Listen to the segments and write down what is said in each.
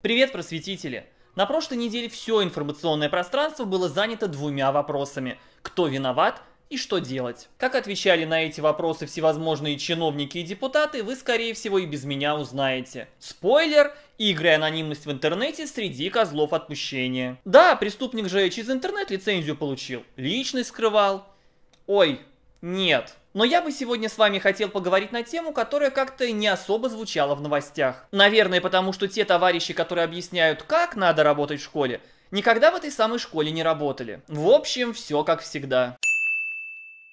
Привет, просветители! На прошлой неделе все информационное пространство было занято двумя вопросами. Кто виноват и что делать? Как отвечали на эти вопросы всевозможные чиновники и депутаты, вы, скорее всего, и без меня узнаете. Спойлер! Игры и анонимность в интернете среди козлов отпущения. Да, преступник же через интернет лицензию получил. Личность скрывал. Ой, нет. Но я бы сегодня с вами хотел поговорить на тему, которая как-то не особо звучала в новостях. Наверное, потому что те товарищи, которые объясняют, как надо работать в школе, никогда в этой самой школе не работали. В общем, все как всегда.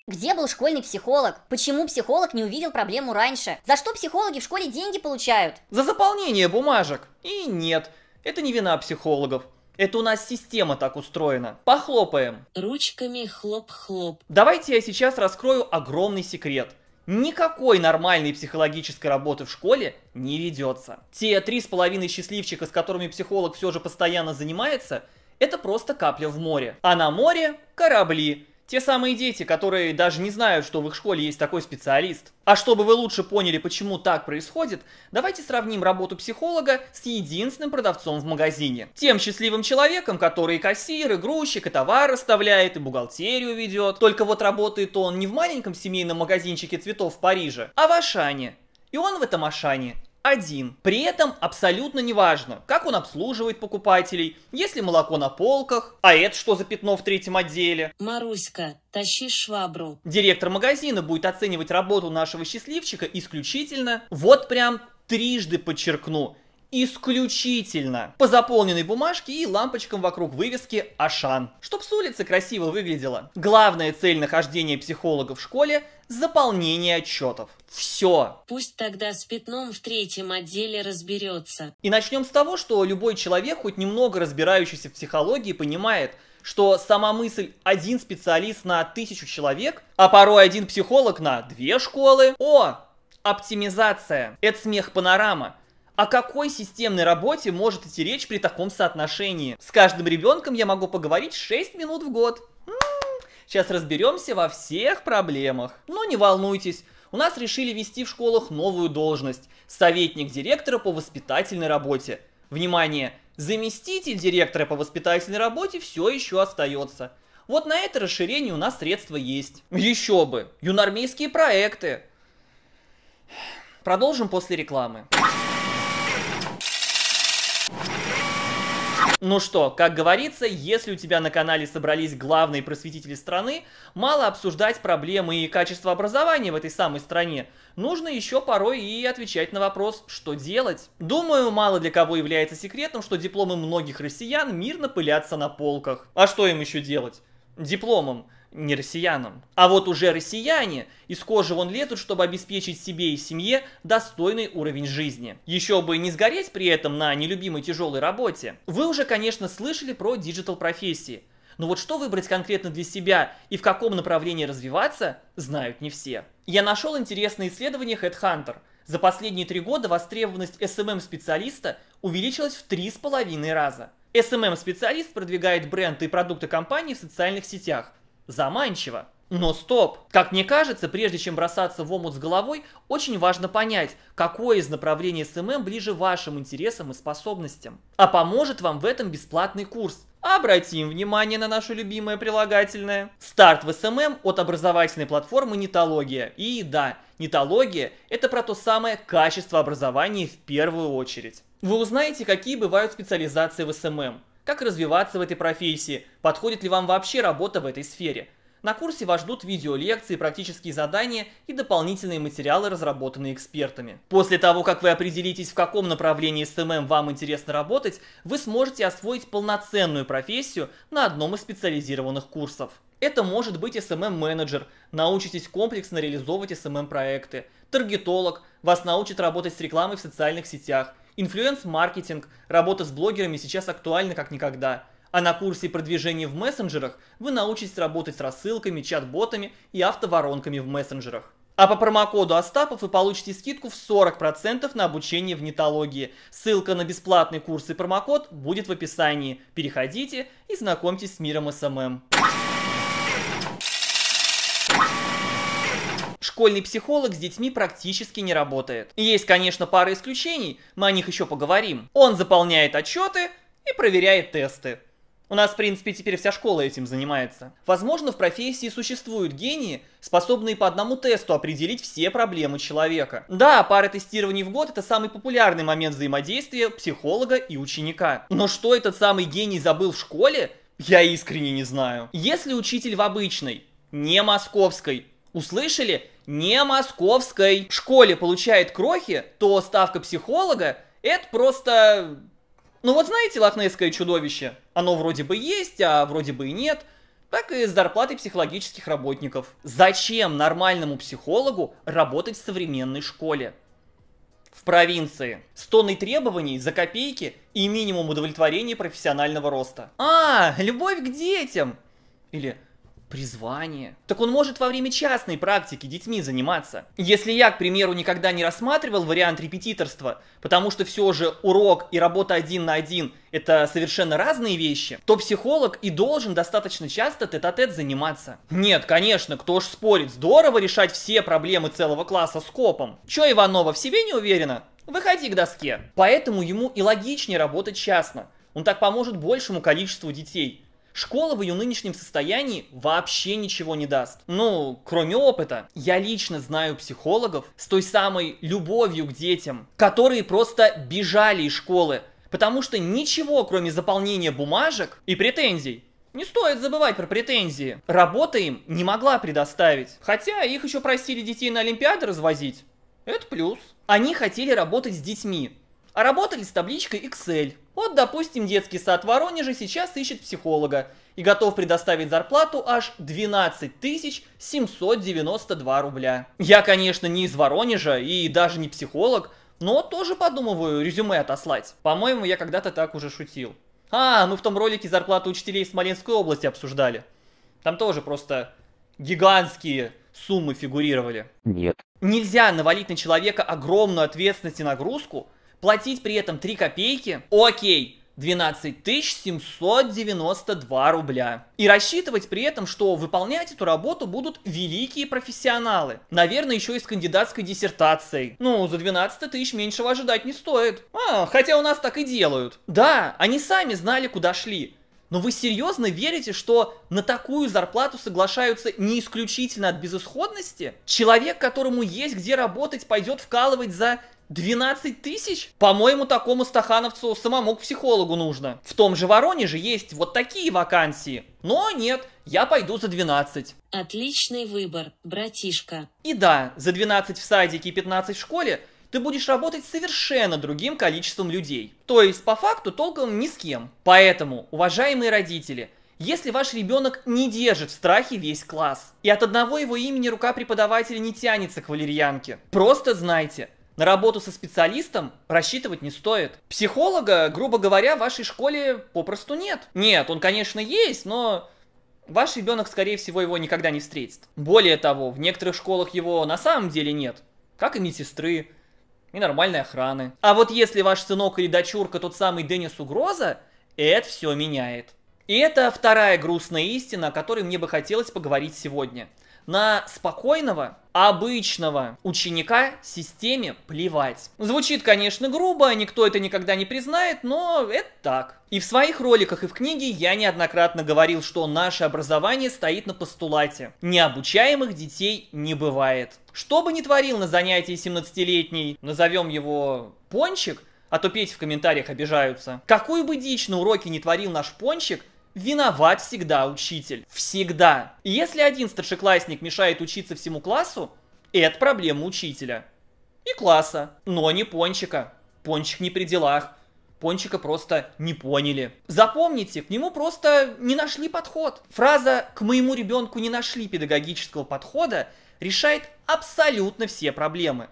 Где был школьный психолог? Почему психолог не увидел проблему раньше? За что психологи в школе деньги получают? За заполнение бумажек. И нет, это не вина психологов. Это у нас система так устроена. Похлопаем. Ручками хлоп-хлоп. Давайте я сейчас раскрою огромный секрет. Никакой нормальной психологической работы в школе не ведется. Те три с половиной счастливчика, с которыми психолог все же постоянно занимается, это просто капля в море. А на море корабли. Те самые дети, которые даже не знают, что в их школе есть такой специалист. А чтобы вы лучше поняли, почему так происходит, давайте сравним работу психолога с единственным продавцом в магазине. Тем счастливым человеком, который и кассир, и грузчик, и товар расставляет, и бухгалтерию ведет. Только вот работает он не в маленьком семейном магазинчике цветов в Париже, а в Ашане. И он в этом Ашане один. При этом абсолютно неважно, как он обслуживает покупателей, есть ли молоко на полках, а это что за пятно в третьем отделе. Маруська, тащи швабру. Директор магазина будет оценивать работу нашего счастливчика исключительно, вот прям трижды подчеркну, исключительно по заполненной бумажке и лампочкам вокруг вывески «Ашан», чтоб с улицы красиво выглядело. Главная цель нахождения психолога в школе – заполнение отчетов. Все. Пусть тогда с пятном в третьем отделе разберется. И начнем с того, что любой человек, хоть немного разбирающийся в психологии, понимает – что сама мысль один специалист на тысячу человек, а порой один психолог на две школы. О, оптимизация. Это смех панорама. О какой системной работе может идти речь при таком соотношении? С каждым ребенком я могу поговорить 6 минут в год. М-м, сейчас разберемся во всех проблемах. Но не волнуйтесь, у нас решили вести в школах новую должность – советник директора по воспитательной работе. Внимание! Заместитель директора по воспитательной работе все еще остается. Вот на это расширение у нас средства есть. Еще бы! Юнармейские проекты! Продолжим после рекламы. Ну что, как говорится, если у тебя на канале собрались главные просветители страны, мало обсуждать проблемы и качество образования в этой самой стране. Нужно еще порой и отвечать на вопрос, что делать. Думаю, мало для кого является секретом, что дипломы многих россиян мирно пылятся на полках. А что им еще делать? Дипломом не россиянам. А вот уже россияне из кожи вон лезут, чтобы обеспечить себе и семье достойный уровень жизни. Еще бы не сгореть при этом на нелюбимой тяжелой работе. Вы уже, конечно, слышали про диджитал-профессии. Но вот что выбрать конкретно для себя и в каком направлении развиваться, знают не все. Я нашел интересное исследование Headhunter. За последние три года востребованность SMM-специалиста увеличилась в три с половиной раза. SMM-специалист продвигает бренды и продукты компании в социальных сетях, Заманчиво. Но стоп! Как мне кажется, прежде чем бросаться в омут с головой, очень важно понять, какое из направлений СММ ближе вашим интересам и способностям. А поможет вам в этом бесплатный курс. Обратим внимание на наше любимое прилагательное. Старт в СММ от образовательной платформы «Нитология». И да, «Нитология» — это про то самое качество образования в первую очередь. Вы узнаете, какие бывают специализации в СММ как развиваться в этой профессии? Подходит ли вам вообще работа в этой сфере? На курсе вас ждут видеолекции, практические задания и дополнительные материалы, разработанные экспертами. После того, как вы определитесь, в каком направлении СММ вам интересно работать, вы сможете освоить полноценную профессию на одном из специализированных курсов. Это может быть SMM-менеджер, научитесь комплексно реализовывать SMM-проекты, таргетолог, вас научит работать с рекламой в социальных сетях – Инфлюенс-маркетинг, работа с блогерами сейчас актуальна как никогда. А на курсе продвижения в мессенджерах вы научитесь работать с рассылками, чат-ботами и автоворонками в мессенджерах. А по промокоду Остапов вы получите скидку в 40% на обучение в нетологии. Ссылка на бесплатный курс и промокод будет в описании. Переходите и знакомьтесь с миром СММ. школьный психолог с детьми практически не работает. Есть, конечно, пара исключений, мы о них еще поговорим. Он заполняет отчеты и проверяет тесты. У нас, в принципе, теперь вся школа этим занимается. Возможно, в профессии существуют гении, способные по одному тесту определить все проблемы человека. Да, пара тестирований в год – это самый популярный момент взаимодействия психолога и ученика. Но что этот самый гений забыл в школе, я искренне не знаю. Если учитель в обычной, не московской, Услышали? Не московской. школе получает крохи, то ставка психолога – это просто... Ну вот знаете лохнесское чудовище? Оно вроде бы есть, а вроде бы и нет – так и с зарплатой психологических работников. Зачем нормальному психологу работать в современной школе? В провинции. С тонной требований за копейки и минимум удовлетворения профессионального роста. А, любовь к детям! Или призвание. Так он может во время частной практики детьми заниматься. Если я, к примеру, никогда не рассматривал вариант репетиторства, потому что все же урок и работа один на один – это совершенно разные вещи, то психолог и должен достаточно часто тет-а-тет -тет заниматься. Нет, конечно, кто ж спорит, здорово решать все проблемы целого класса с копом. Че, Иванова, в себе не уверена? Выходи к доске. Поэтому ему и логичнее работать частно. Он так поможет большему количеству детей – Школа в ее нынешнем состоянии вообще ничего не даст. Ну, кроме опыта. Я лично знаю психологов с той самой любовью к детям, которые просто бежали из школы, потому что ничего, кроме заполнения бумажек и претензий, не стоит забывать про претензии. Работа им не могла предоставить. Хотя их еще просили детей на Олимпиады развозить. Это плюс. Они хотели работать с детьми. А работали с табличкой Excel. Вот, допустим, детский сад Воронежа сейчас ищет психолога и готов предоставить зарплату аж 12 792 рубля. Я, конечно, не из Воронежа и даже не психолог, но тоже подумываю резюме отослать. По-моему, я когда-то так уже шутил. А, мы ну в том ролике зарплату учителей Смоленской области обсуждали. Там тоже просто гигантские суммы фигурировали. Нет. Нельзя навалить на человека огромную ответственность и нагрузку, платить при этом 3 копейки, окей, 12 792 рубля. И рассчитывать при этом, что выполнять эту работу будут великие профессионалы. Наверное, еще и с кандидатской диссертацией. Ну, за 12 тысяч меньшего ожидать не стоит. А, хотя у нас так и делают. Да, они сами знали, куда шли. Но вы серьезно верите, что на такую зарплату соглашаются не исключительно от безысходности? Человек, которому есть где работать, пойдет вкалывать за 12 тысяч? По-моему, такому стахановцу самому к психологу нужно. В том же Воронеже есть вот такие вакансии. Но нет, я пойду за 12. Отличный выбор, братишка. И да, за 12 в садике и 15 в школе – ты будешь работать с совершенно другим количеством людей. То есть, по факту, толком ни с кем. Поэтому, уважаемые родители, если ваш ребенок не держит в страхе весь класс, и от одного его имени рука преподавателя не тянется к валерьянке, просто знайте, на работу со специалистом рассчитывать не стоит. Психолога, грубо говоря, в вашей школе попросту нет. Нет, он, конечно, есть, но ваш ребенок, скорее всего, его никогда не встретит. Более того, в некоторых школах его на самом деле нет, как и медсестры, и нормальной охраны. А вот если ваш сынок или дочурка тот самый Деннис Угроза, это все меняет. И это вторая грустная истина, о которой мне бы хотелось поговорить сегодня – на спокойного, обычного ученика системе плевать. Звучит, конечно, грубо, никто это никогда не признает, но это так. И в своих роликах и в книге я неоднократно говорил, что наше образование стоит на постулате. Необучаемых детей не бывает. Что бы ни творил на занятии 17-летний, назовем его Пончик, а то Петь в комментариях обижаются. Какую бы дичь на уроке не творил наш Пончик – Виноват всегда учитель. Всегда. И если один старшеклассник мешает учиться всему классу, это проблема учителя. И класса. Но не пончика. Пончик не при делах. Пончика просто не поняли. Запомните, к нему просто не нашли подход. Фраза «к моему ребенку не нашли педагогического подхода» решает абсолютно все проблемы.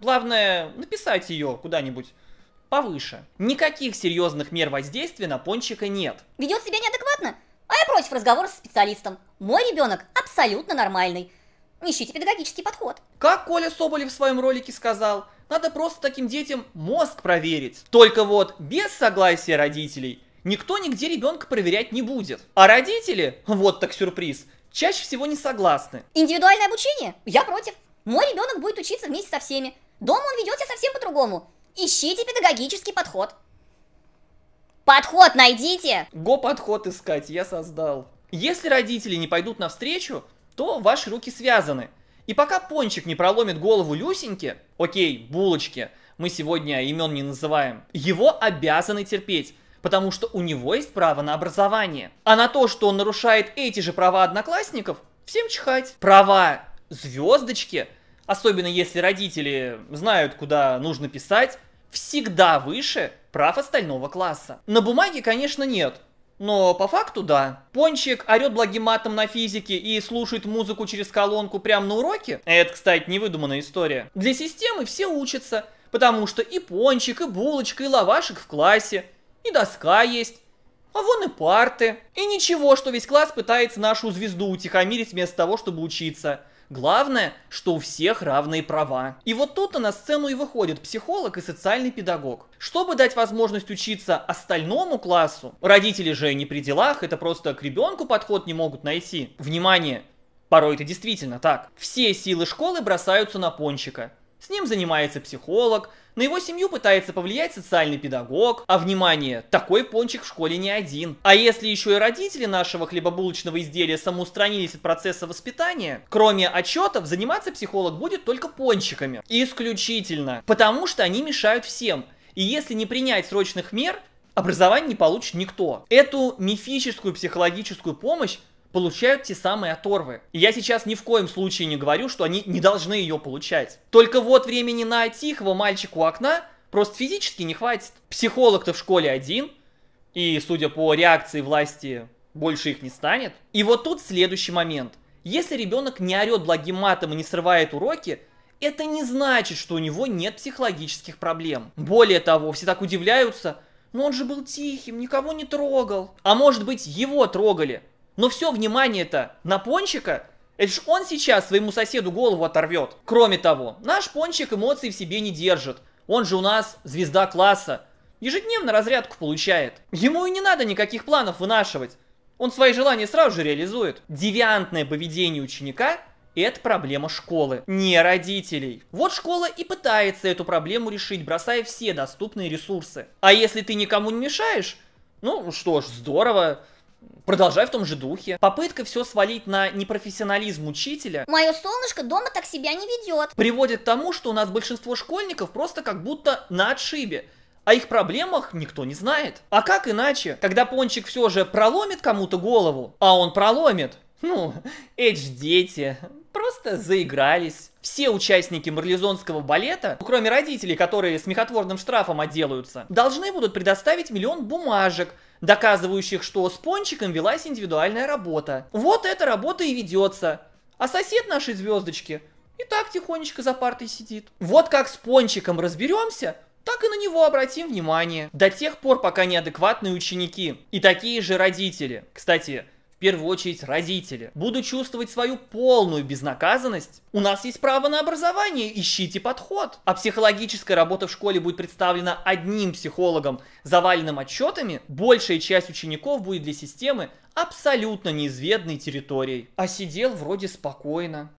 Главное, написать ее куда-нибудь повыше. Никаких серьезных мер воздействия на пончика нет. Ведет себя неадекватно бесплатно, а я против разговора с специалистом. Мой ребенок абсолютно нормальный. Ищите педагогический подход. Как Коля Соболев в своем ролике сказал, надо просто таким детям мозг проверить. Только вот без согласия родителей никто нигде ребенка проверять не будет. А родители, вот так сюрприз, чаще всего не согласны. Индивидуальное обучение? Я против. Мой ребенок будет учиться вместе со всеми. Дома он ведется совсем по-другому. Ищите педагогический подход. Подход найдите! Го-подход искать я создал. Если родители не пойдут навстречу, то ваши руки связаны. И пока пончик не проломит голову Люсеньке, окей, булочки, мы сегодня имен не называем, его обязаны терпеть, потому что у него есть право на образование. А на то, что он нарушает эти же права одноклассников, всем чихать. Права звездочки, особенно если родители знают, куда нужно писать, всегда выше прав остального класса. На бумаге, конечно, нет. Но по факту да. Пончик орет благим матом на физике и слушает музыку через колонку прямо на уроке. Это, кстати, невыдуманная история. Для системы все учатся, потому что и пончик, и булочка, и лавашек в классе, и доска есть. А вон и парты. И ничего, что весь класс пытается нашу звезду утихомирить вместо того, чтобы учиться. Главное, что у всех равные права. И вот тут-то на сцену и выходит психолог и социальный педагог. Чтобы дать возможность учиться остальному классу, родители же не при делах, это просто к ребенку подход не могут найти. Внимание, порой это действительно так. Все силы школы бросаются на пончика. С ним занимается психолог, на его семью пытается повлиять социальный педагог, а внимание, такой пончик в школе не один. А если еще и родители нашего хлебобулочного изделия самоустранились от процесса воспитания, кроме отчетов, заниматься психолог будет только пончиками. Исключительно. Потому что они мешают всем. И если не принять срочных мер, образование не получит никто. Эту мифическую психологическую помощь получают те самые оторвы. И я сейчас ни в коем случае не говорю, что они не должны ее получать. Только вот времени на тихого мальчика у окна просто физически не хватит. Психолог-то в школе один, и, судя по реакции власти, больше их не станет. И вот тут следующий момент. Если ребенок не орет благим матом и не срывает уроки, это не значит, что у него нет психологических проблем. Более того, все так удивляются, но он же был тихим, никого не трогал. А может быть, его трогали. Но все внимание-то на пончика, это ж он сейчас своему соседу голову оторвет. Кроме того, наш пончик эмоций в себе не держит. Он же у нас звезда класса. Ежедневно разрядку получает. Ему и не надо никаких планов вынашивать. Он свои желания сразу же реализует. Девиантное поведение ученика – это проблема школы, не родителей. Вот школа и пытается эту проблему решить, бросая все доступные ресурсы. А если ты никому не мешаешь, ну что ж, здорово. Продолжай в том же духе. Попытка все свалить на непрофессионализм учителя. Мое солнышко дома так себя не ведет. Приводит к тому, что у нас большинство школьников просто как будто на отшибе. О а их проблемах никто не знает. А как иначе, когда пончик все же проломит кому-то голову, а он проломит, ну, эдж дети, просто заигрались. Все участники марлезонского балета, кроме родителей, которые смехотворным штрафом отделаются, должны будут предоставить миллион бумажек, доказывающих, что с пончиком велась индивидуальная работа. Вот эта работа и ведется. А сосед нашей звездочки и так тихонечко за партой сидит. Вот как с пончиком разберемся, так и на него обратим внимание. До тех пор, пока неадекватные ученики и такие же родители. Кстати, в первую очередь родители. Буду чувствовать свою полную безнаказанность. У нас есть право на образование, ищите подход. А психологическая работа в школе будет представлена одним психологом, заваленным отчетами, большая часть учеников будет для системы абсолютно неизведанной территорией. А сидел вроде спокойно.